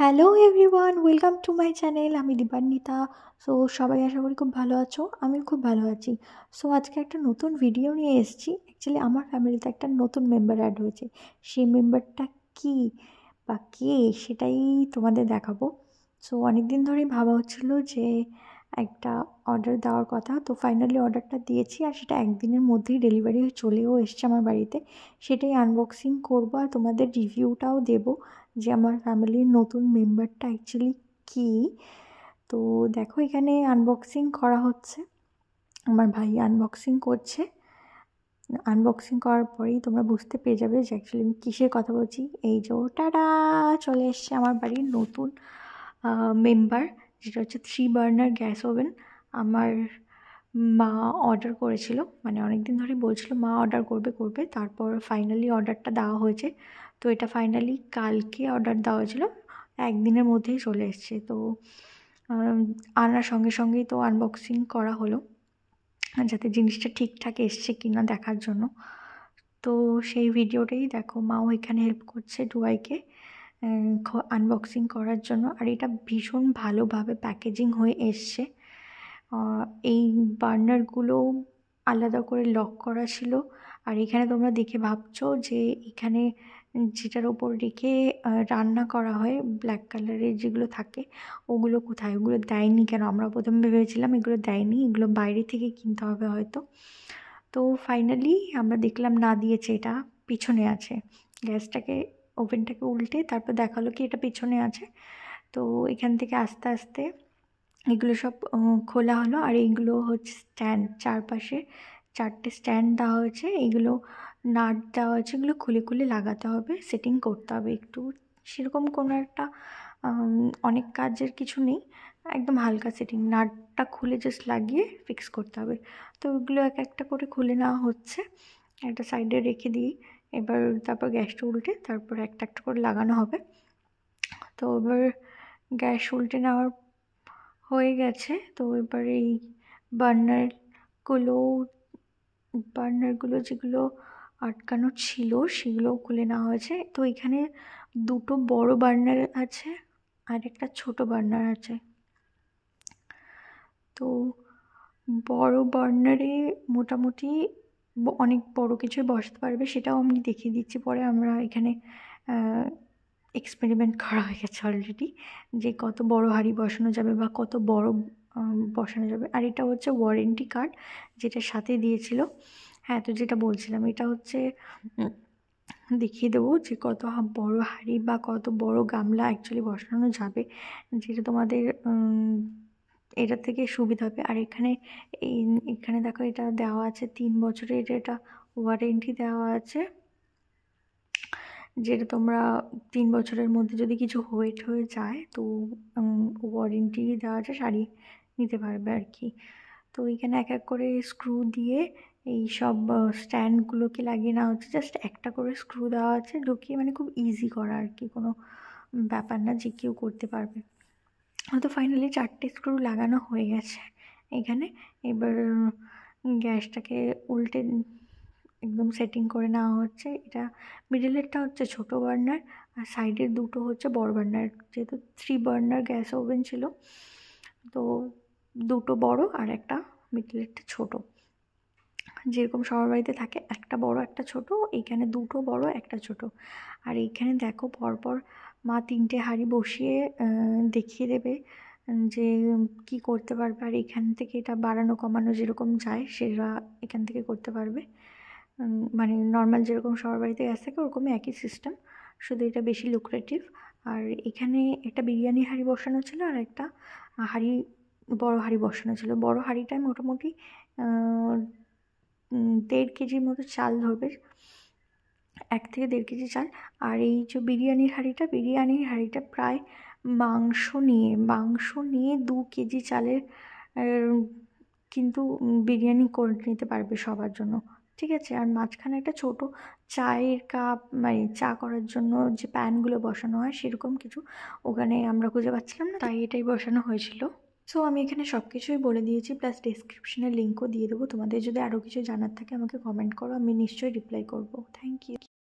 hello everyone welcome to my channel আমি Dipanwita so সবাই আশা করি খুব ভালো আছো আমি খুব ভালো আছি সো আজকে একটা নতুন ভিডিও নিয়ে এসেছি অ্যাকচুয়ালি আমার ফ্যামিলিতে একটা নতুন মেম্বার অ্যাড হয়েছে সেই মেম্বারটা কি বা কে সেটাই তোমাদের দেখাবো সো অনেক দিন ধরেই ভাবা হচ্ছিলো যে একটা অর্ডার দেওয়ার কথা তো ফাইনালি অর্ডারটা দিয়েছি আর সেটা একদিনের মধ্যেই ডেলিভারি হয়ে চলেও এসছে আমার বাড়িতে সেটাই আনবক্সিং করব আর তোমাদের রিভিউটাও দেব যে আমার ফ্যামিলির নতুন মেম্বারটা অ্যাকচুয়ালি কী তো দেখো এখানে আনবক্সিং করা হচ্ছে আমার ভাই আনবক্সিং করছে আনবক্সিং করার পরেই তোমরা বুঝতে পেরে যাবে যে অ্যাকচুয়ালি আমি কিসের কথা বলছি এই যে ওটা চলে এসছে আমার বাড়ির নতুন মেম্বার যেটা হচ্ছে থ্রি বার্নার গ্যাস ওভেন আমার মা অর্ডার করেছিল মানে অনেক দিন ধরেই বলছিল মা অর্ডার করবে করবে তারপর ফাইনালি অর্ডারটা দেওয়া হয়েছে তো এটা ফাইনালি কালকে অর্ডার দেওয়া হয়েছিল একদিনের মধ্যেই চলে এসছে তো আনার সঙ্গে সঙ্গেই তো আনবক্সিং করা হলো যাতে জিনিসটা ঠিকঠাক এসছে কি না দেখার জন্য তো সেই ভিডিওটাই দেখো মাও এখানে হেল্প করছে ডুয়াইকে আনবক্সিং করার জন্য আর এটা ভীষণ ভালোভাবে প্যাকেজিং হয়ে এসছে এই বার্নারগুলো আলাদা করে লক করা ছিল আর এখানে তোমরা দেখে ভাবছো যে এখানে যেটার ওপর রেখে রান্না করা হয় ব্ল্যাক কালারের যেগুলো থাকে ওগুলো কোথায় ওগুলো দেয়নি কেন আমরা প্রথমে ভেবেছিলাম এগুলো দেয়নি এগুলো বাইরে থেকে কিনতে হবে হয়তো তো ফাইনালি আমরা দেখলাম না দিয়েছে এটা পিছনে আছে গ্যাসটাকে ওভেনটাকে উল্টে তারপর দেখালো কি এটা পিছনে আছে তো এখান থেকে আস্তে আস্তে এগুলো সব খোলা হলো আর এইগুলো হচ্ছে স্ট্যান্ড চারপাশে চারটে স্ট্যান্ড দেওয়া হয়েছে এগুলো নাট দেওয়া হয়েছে এগুলো খুলে খুলে লাগাতে হবে সেটিং করতে হবে একটু সেরকম কোনো একটা অনেক কাজের কিছু নেই একদম হালকা সেটিং নাটটা খুলে জাস্ট লাগিয়ে ফিক্স করতে হবে তো ওগুলো এক একটা করে খুলে নেওয়া হচ্ছে একটা সাইডে রেখে দিই এবার তারপর গ্যাসটা উল্টে তারপর একটা একটা করে লাগানো হবে তো এবার গ্যাস উল্টে নেওয়ার হয়ে গেছে তো এবার এই বার্নারগুলো বার্নারগুলো যেগুলো আটকানো ছিল সেগুলো খুলে নেওয়া হয়েছে তো এখানে দুটো বড় বার্নার আছে আর একটা ছোট বার্নার আছে তো বড় বার্নারে মোটামুটি অনেক বড় কিছু বসাতে পারবে সেটাও আমি দেখিয়ে দিচ্ছি পরে আমরা এখানে এক্সপেরিমেন্ট করা হয়ে গেছে অলরেডি যে কত বড় হাড়ি বসানো যাবে বা কত বড় বসানো যাবে আর এটা হচ্ছে ওয়ারেন্টি কার্ড যেটা সাথে দিয়েছিল হ্যাঁ তো যেটা বলছিলাম এটা হচ্ছে দেখিয়ে দেবো যে কত বড় হাড়ি বা কত বড় গামলা অ্যাকচুয়ালি বসানো যাবে যেটা তোমাদের এটা থেকে সুবিধা হবে আর এখানে এই এখানে দেখো এটা দেওয়া আছে তিন বছরের এটা ওয়ারেন্টি দেওয়া আছে যেটা তোমরা তিন বছরের মধ্যে যদি কিছু ওয়েট হয়ে যায় তো ওয়ারেন্টি দেওয়া আছে শাড়ি নিতে পারবে আর কি তো এখানে এক এক করে স্ক্রু দিয়ে এই সব স্ট্যান্ডগুলোকে লাগিয়ে নেওয়া হচ্ছে জাস্ট একটা করে স্ক্রু দেওয়া আছে ঢুকিয়ে মানে খুব ইজি করা আর কি কোনো ব্যাপার না যে কেউ করতে পারবে তো ফাইনালি চারটে স্ক্রু লাগানো হয়ে গেছে এখানে এবার গ্যাসটাকে উল্টে একদম সেটিং করে নেওয়া হচ্ছে এটা মিডিলেরটা হচ্ছে ছোট বার্নার আর সাইডের দুটো হচ্ছে বড় বার্নার যেহেতু থ্রি বার্নার গ্যাস ওভেন ছিল তো দুটো বড় আর একটা মিডিলেরটা ছোট যেরকম সবার বাড়িতে থাকে একটা বড় একটা ছোট এইখানে দুটো বড় একটা ছোট আর এইখানে দেখো পরপর মা তিনটে হাঁড়ি বসিয়ে দেখিয়ে দেবে যে কি করতে পারবে আর এখান থেকে এটা বাড়ানো কমানো যেরকম যায় সেটা এখান থেকে করতে পারবে মানে নর্মাল যেরকম সবার বাড়িতে গ্যাস থাকে ওরকমই একই সিস্টেম শুধু এটা বেশি লুক্রেটিভ আর এখানে একটা বিরিয়ানি হাঁড়ি বসানো ছিল আর একটা হাঁড়ি বড় হাঁড়ি বসানো ছিল বড় হাঁড়িটায় মোটামুটি দেড় কেজির মতো চাল ধরবে এক থেকে দেড় কেজি চাল আর এই যে বিরিয়ানির হাঁড়িটা বিরিয়ানির হাঁড়িটা প্রায় মাংস নিয়ে মাংস নিয়ে দু কেজি চালের কিন্তু বিরিয়ানি করে নিতে পারবে সবার জন্য ঠিক আছে আর মাঝখানে একটা ছোট চায়ের কাপ মানে চা করার জন্য যে প্যানগুলো বসানো হয় সেরকম কিছু ওখানে আমরা খুঁজে পাচ্ছিলাম না তাই এটাই বসানো হয়েছিল সো আমি এখানে সব কিছুই বলে দিয়েছি প্লাস ডিসক্রিপশনে লিঙ্কও দিয়ে দেবো তোমাদের যদি আরও কিছু জানার থাকে আমাকে কমেন্ট করো আমি নিশ্চয়ই রিপ্লাই করবো থ্যাংক ইউ